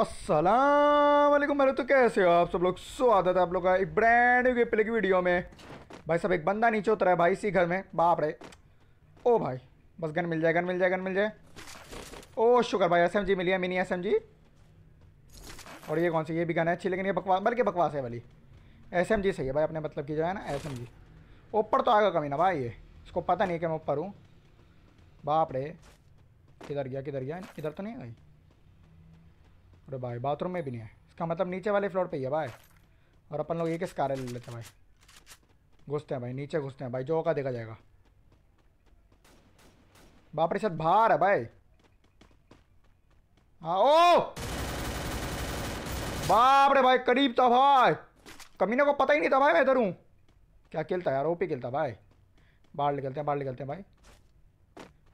असलम मेरे तो कैसे हो आप सब लोग स्वागत है आप लोग का एक ब्रांड न्यू प्ले की वीडियो में भाई सब एक बंदा नीचे उतरा है भाई इसी घर में बाप रे ओ भाई बस गन मिल जाए गन मिल जाए गन मिल जाए ओ शुक्र भाई एस मिली है मिनी एस और ये कौन सी ये भी गन है अच्छी लेकिन ये बकवास बल्कि बकवास है वाली एस सही है भाई अपने मतलब की जो है ना एस ऊपर तो आएगा कमी ना भाई ये इसको पता नहीं है कि मैं ऊपर हूँ बाप रे किधर गया किधर गया इधर तो नहीं भाई अरे भाई बाथरूम में भी नहीं है इसका मतलब नीचे वाले फ्लोर पे ही है भाई और अपन लोग एक इस कार ले लेते हैं भाई घुसते हैं भाई नीचे घुसते हैं भाई जो होगा देखा जाएगा बाप रे शायद बाहर है भाई हाँ ओ बाप रे भाई करीब था भाई कमीने को पता ही नहीं था भाई मैं इधर हूँ क्या खेलता यार ओपी खेलता भाई बाहर निकलते हैं बाहर निकलते हैं भाई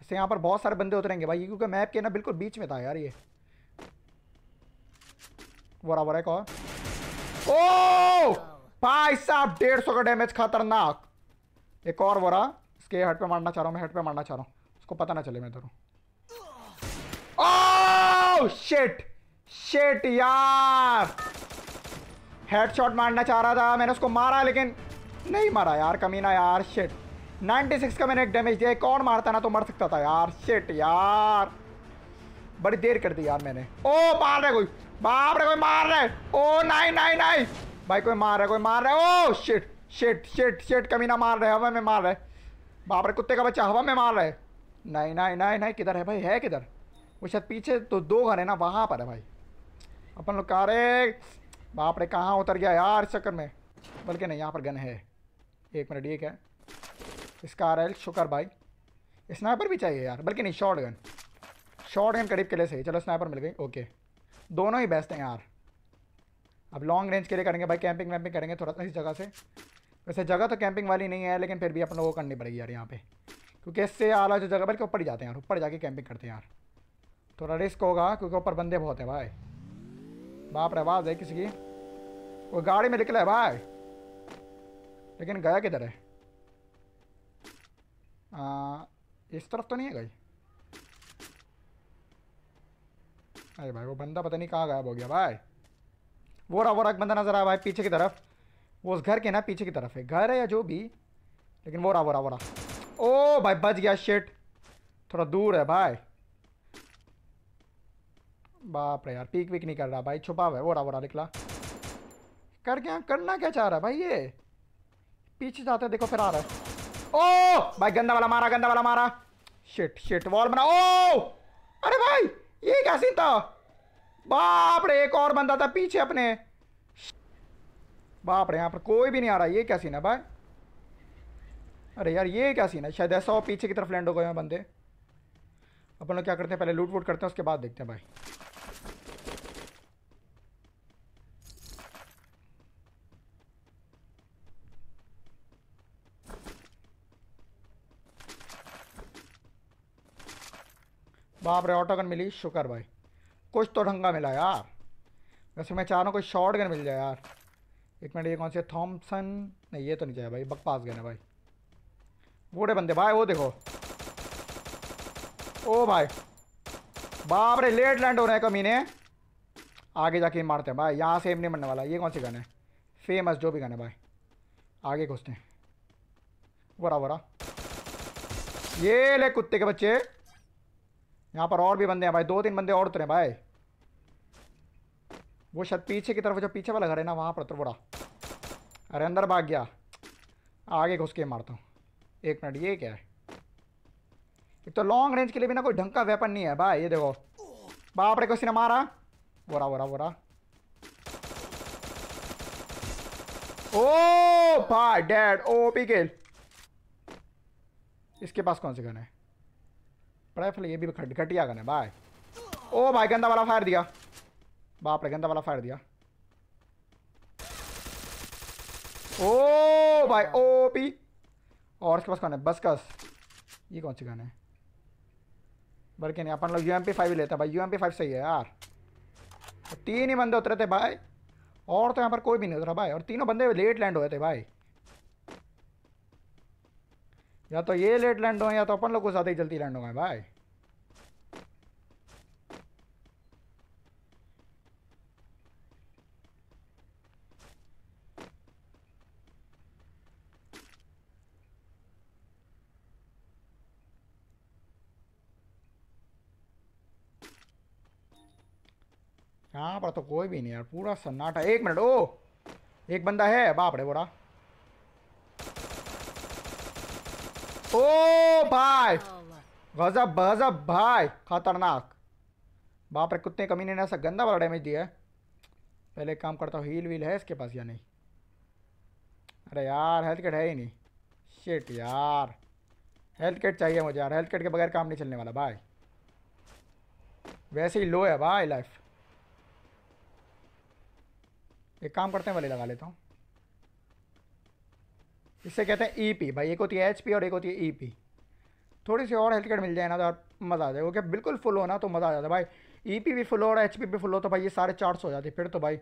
ऐसे यहाँ पर बहुत सारे बंदे उतरेंगे भाई क्योंकि मैप के ना बिल्कुल बीच में था यार ये बराबर बुरा एक और ओ भाई साहब डेढ़ सौ का डैमेज खतरनाक एक और बोरा इसके हेड पे मारना चाह रहा हूँ मैं हेड पे मारना चाह रहा हूँ उसको पता ना चले मैं ओ शिट शिट यार हेडशॉट मारना चाह रहा था मैंने उसको मारा लेकिन नहीं मारा यार कमीना यार शिट 96 का मैंने एक डैमेज दिया एक और मारता ना तो मर सकता था यार शिट यार बड़ी देर कर दी यार मैंने ओ मार रहा है कोई बाप रे कोई मार रहा है ओ नहीं नहीं नहीं भाई कोई मार रहा है कोई मार रहा है oh shit shit shit shit कमीना मार रहे हवा में मार रहा है बाप रे कुत्ते का बच्चा हवा में मार रहा है नहीं नहीं नहीं नहीं किधर है भाई है किधर वो शायद पीछे तो दो घर है ना वहाँ पर है भाई अपन लोग कहा रहे बाप रे कहाँ उतर गया यार चक्कर में बल्कि नहीं यहाँ पर गन है एक मिनट ये क्या इसका रहा है शुक्र भाई स्नाइपर भी चाहिए यार बल्कि नहीं शॉर्ट गन शॉर्ट गन करीब के लिए सही चलो स्नाइपर मिल गई ओके दोनों ही बेस्ट हैं यार अब लॉन्ग रेंज के लिए करेंगे भाई कैंपिंग वैम्पिंग करेंगे थोड़ा सा इस जगह से वैसे जगह तो कैंपिंग वाली नहीं है लेकिन फिर भी अपन लोगों को करनी पड़ेगी यार यहाँ पे क्योंकि इससे आला जो जगह बल्कि ऊपर ही जाते हैं यार ऊपर जाके कैंपिंग करते हैं यार थोड़ा रिस्क होगा क्योंकि ऊपर बंदे बहुत हैं भाई बाप रे आवाज़ है किसी की वो गाड़ी में निकला है भाई लेकिन गया किधर है आ, इस तरफ तो नहीं है गई अरे भाई वो बंदा पता नहीं कहाँ गायब हो गया भाई वो रहा वो रहा बंदा नजर आया भाई पीछे की तरफ वो उस घर के ना पीछे की तरफ है घर है या जो भी लेकिन वो रहा वो रहा वो रहा ओ भाई बच गया शेट थोड़ा दूर है भाई बाप रे यार पीक वीक नहीं कर रहा भाई छुपा हुआ है वो रहा वो रहा निकला कर क्या करना क्या चाह रहा है भाई ये पीछे जाते देखो फिर आ रहा है ओ भाई गंदा वाला मारा गंदा वाला मारा शिट शिट वॉल बना ओ अरे भाई ये क्या सीन था बाप रे एक और बंदा था पीछे अपने बाप रे यहाँ पर कोई भी नहीं आ रहा ये क्या सीन है भाई अरे यार ये क्या सीन है शायद ऐसा हो पीछे की तरफ लैंड हो गए हैं बंदे अपन लोग क्या करते हैं पहले लूट वूट करते हैं उसके बाद देखते हैं भाई बाप रे ऑटो गन मिली शुक्र भाई कुछ तो ढंगा मिला यार वैसे मैं चाह रहा हूँ कोई शॉर्ट गन मिल जाए यार एक मिनट ये कौन से थॉम्पसन नहीं ये तो नहीं चाहिए भाई बकपास गन है भाई बूढ़े बंदे भाई वो देखो ओ भाई बाप रे लेट लैंड हो रहे हैं कमीने आगे जाके मारते हैं भाई यहाँ से एम नहीं मरने वाला ये कौन सी गन है फेमस जो भी गन है भाई आगे घुसते हैं बरा बरा ये ले कुत्ते के बच्चे यहाँ पर और भी बंदे हैं भाई दो तीन बंदे और उतरे भाई वो शायद पीछे की तरफ जो पीछे वाला घर है ना वहाँ पर उतर बुरा अरे अंदर भाग गया आगे घुस के मारता हूँ एक मिनट ये क्या है एक तो लॉन्ग रेंज के लिए भी ना कोई ढंग का वेपन नहीं है भाई ये देखो बाप रे किसी ने मारा बोरा बोरा बोरा ओ भाई डैड ओ पी के इसके पास कौन से गन है पड़ा फिर ये भी घटिया गन है बाय ओ भाई गंदा वाला फायर दिया बाप रे गंदा वाला फायर दिया ओ भाई ओ पी और उसके पास कौन है बसकस ये कौन सी गन है बल्कि नहीं अपन लोग यू एम पी फाइव ही लेते हैं भाई यू एम पी फाइव सही है यार तीन ही बंदे उतरे थे भाई और तो यहाँ पर कोई भी नहीं उतरा भाई और तीनों बंदे लेट लैंड हुए थे भाई या तो ये लेट लैंड हो या तो अपन लोग को ज़्यादा ही जल्दी लैंड होगा भाई यहाँ पर तो कोई भी नहीं यार पूरा सन्नाटा एक मिनट ओ एक बंदा है बाप रे बोरा ओ भाई गजब गजब भाई खतरनाक बाप रे कुत्ते कमीने ने ऐसा गंदा वाला डैमेज दिया है पहले काम करता हूँ हील वील है इसके पास या नहीं अरे यार हेल्थ किट है ही नहीं शिट यार हेल्थ किट चाहिए मुझे यार हेल्थ किट के बगैर काम नहीं चलने वाला भाई वैसे ही लो है भाई लाइफ एक काम करते हैं वाले लगा लेता हूँ इससे कहते हैं ईपी e भाई एक होती है एचपी और एक होती है ईपी e थोड़ी सी और हेल्थ केयर मिल जाए ना तो मज़ा आ जाएगा ओके बिल्कुल फुल हो ना तो मज़ा आ जाता भाई ई e पी भी फुल हो और एच पी भी फुल हो तो भाई ये सारे चार्ट हो जाते फिर तो भाई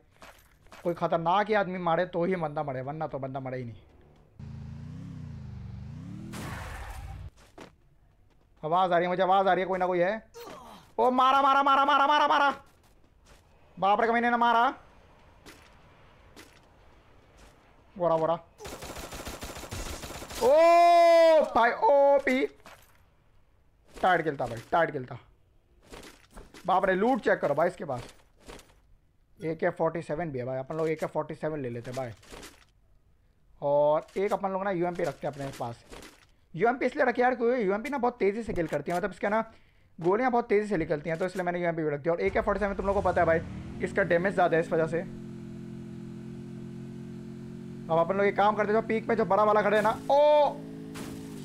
कोई ख़तरनाक ही आदमी मारे तो ही बंदा मरे वरना तो बंदा मरे ही नहीं आवाज़ आ रही है मुझे आवाज़ आ रही है कोई ना कोई है ओ मारा मारा मारा मारा मारा मारा बाप रे कमीने ना मारा बोरा बोरा ओ भाई ओ पी टाइट खेलता भाई टाइट खेलता बाप रे लूट चेक करो भाई इसके पास ए के फोर्टी सेवन भी है भाई अपन लोग ए के फोर्टी सेवन ले लेते हैं भाई और एक अपन लोग ना यू एम पी रखते हैं अपने पास यू एम पी इसलिए रखे यार क्योंकि यू एम पी ना बहुत तेज़ी से किल करती है मतलब इसका ना गोलियाँ बहुत तेज़ी से निकलती हैं तो इसलिए मैंने यू एम पी भी रख दिया और ए के फोर्टी सेवन तुम लोग को पता है भाई इसका डैमेज ज़्यादा है इस वजह से अब अपन लोग एक काम करते जो पीक में जो बड़ा वाला घर है ना ओ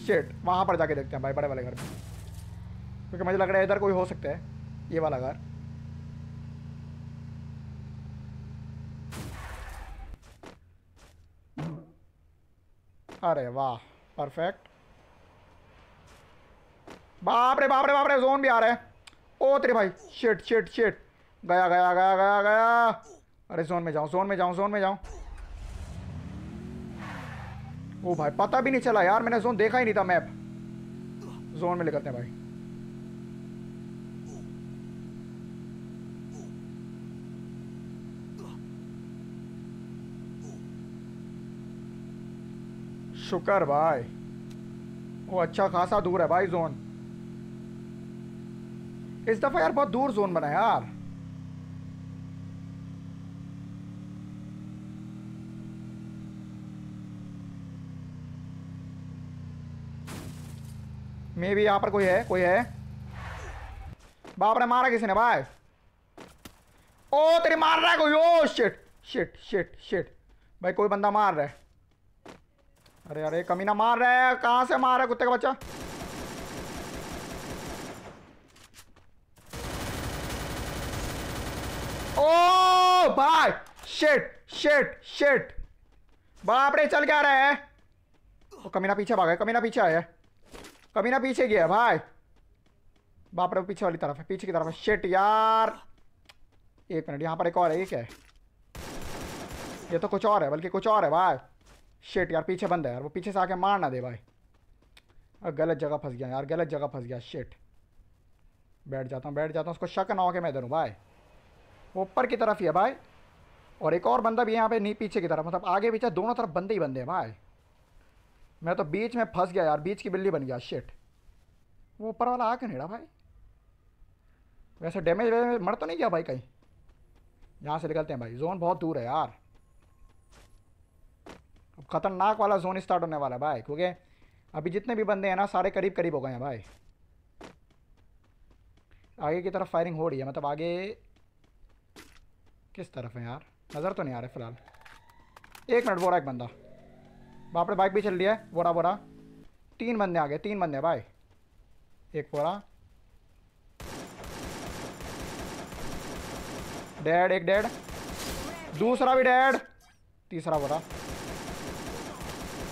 शेट वहाँ पर जाके देखते हैं भाई बड़े वाले घर में क्योंकि मुझे लग रहा है इधर कोई हो सकता है ये वाला घर अरे वाह परफेक्ट बाप रे बाप रे बाप रे जोन भी आ रहा है ओ तेरे भाई शेट शेट शेट गया गया गया गया गया अरे जोन में जाऊँ जोन में जाऊँ जोन में जाऊँ ओ भाई पता भी नहीं चला यार मैंने जोन देखा ही नहीं था मैप जोन में निकलते हैं भाई शुक्र भाई वो अच्छा खासा दूर है भाई जोन इस दफ़ा यार बहुत दूर जोन बना यार मे भी यहाँ पर कोई है कोई है बाप ने मारा किसी ने भाई ओ तेरे मार रहा है कोई oh shit shit shit shit भाई कोई बंदा मार रहा है अरे अरे कमीना मार रहा है कहाँ से मार रहा है कुत्ते का बच्चा ओ भाई शिट शिट शिट बाप रे चल क्या रहा है ओ कमीना पीछे भागा कमीना पीछे आया है कभी ना पीछे गया भाई बाप रे पीछे वाली तरफ है पीछे की तरफ है शेट यार एक मिनट यहाँ पर एक और है ये क्या है ये तो कुछ और है बल्कि कुछ और है भाई शेट यार पीछे बंद है यार वो पीछे से आके मार ना दे भाई अब गलत जगह फंस गया यार गलत जगह फंस गया शेट बैठ जाता हूँ बैठ जाता हूँ उसको शक ना हो के मैं इधर हूँ भाई ऊपर की तरफ ही है भाई और एक और बंदा भी यहाँ पे नहीं पीछे की तरफ मतलब आगे पीछे दोनों तरफ बंदे ही बंदे हैं भाई मैं तो बीच में फंस गया यार बीच की बिल्ली बन गया शिट वो ऊपर वाला आ क्यों नहीं रहा भाई वैसे डैमेज वैमेज मर तो नहीं गया भाई कहीं यहाँ से निकलते हैं भाई जोन बहुत दूर है यार अब खतरनाक वाला जोन स्टार्ट होने वाला है भाई क्योंकि अभी जितने भी बंदे हैं ना सारे करीब करीब हो गए हैं भाई आगे की तरफ फायरिंग हो रही है मतलब आगे किस तरफ है यार नज़र तो नहीं आ रहा फिलहाल एक मिनट बोरा एक बंदा बापड़े बाइक भी चल रही है बोरा बोरा तीन बंदे आ गए तीन बंदे भाई एक बोरा डेड एक डेड दूसरा भी डेड तीसरा बोरा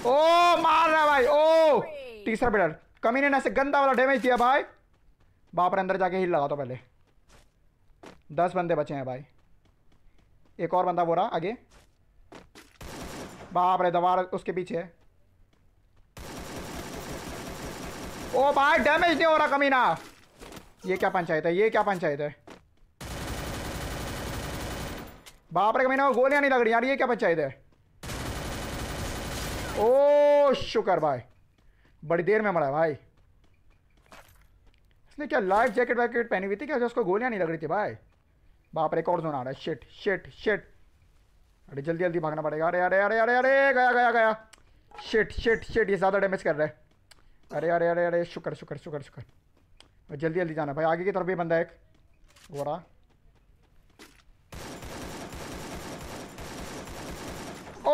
ओ मार रहा भाई ओ तीसरा भी डेड कमी ने ऐसे गंदा वाला डैमेज दिया भाई बाप रे अंदर जाके हिल लगा दो पहले दस बंदे बचे हैं भाई एक और बंदा बोरा आगे बाप रे दोबारा उसके पीछे ओ भाई डैमेज नहीं हो रहा कमीना ये क्या पंचायत है ये क्या पंचायत है बाप रे कमीना गोलियां नहीं लग रही यार ये क्या पंचायत है ओ शुक्र भाई बड़ी देर में मरा भाई इसने क्या लाइफ जैकेट वैकेट पहनी हुई थी क्या उसको गोलियां नहीं लग रही थी भाई बाप रे एक और जोन आ रहा है शिट शिट शिट अरे जल्दी जल्दी भागना पड़ेगा अरे अरे अरे अरे अरे गया गया गया शिट शिट शिट ये ज़्यादा डैमेज कर रहा है अरे अरे अरे अरे शुक्र शुक्र शुक्र शुक्र जल्दी जल्दी जाना भाई आगे की तरफ भी बंदा एक घोड़ा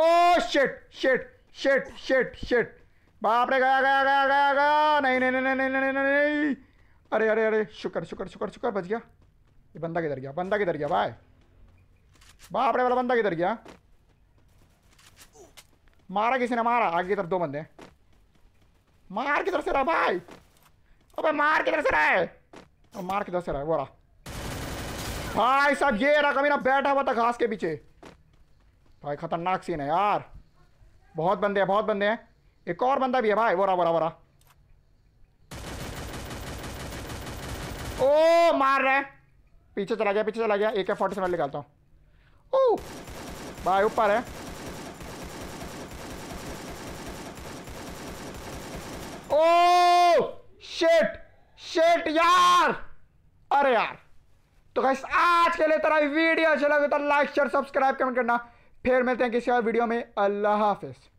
oh shit shit shit shit shit बाप रे गया गया गया गया गया नहीं नहीं नहीं नहीं नहीं नहीं नहीं अरे अरे अरे शुक्र शुक्र शुक्र शुक्र बच गया ये बंदा किधर गया बंदा किधर गया भाई बाप रे वाला बंदा किधर गया मारा किसी ने मारा आगे की तरफ दो बंदे मार की तरफ से रहा भाई अबे मार की तरफ से रहा है और मार किधर से रहा है वो रहा भाई साहब ये रहा कभी ना बैठा हुआ था घास के पीछे भाई खतरनाक सीन है यार बहुत बंदे हैं बहुत बंदे हैं एक और बंदा भी है भाई वो रहा वो रहा वो रहा ओ मार रहे है पीछे चला गया पीछे चला गया एक फोर्टी से मैं निकालता हूँ Uh! Vai o paré. Oh shit shit यार अरे यार तो गाइस आज के लिए तरह वीडियो अच्छा लगे तो लाइक शेयर सब्सक्राइब कमेंट करना फिर मिलते हैं किसी और वीडियो में अल्लाह हाफिज़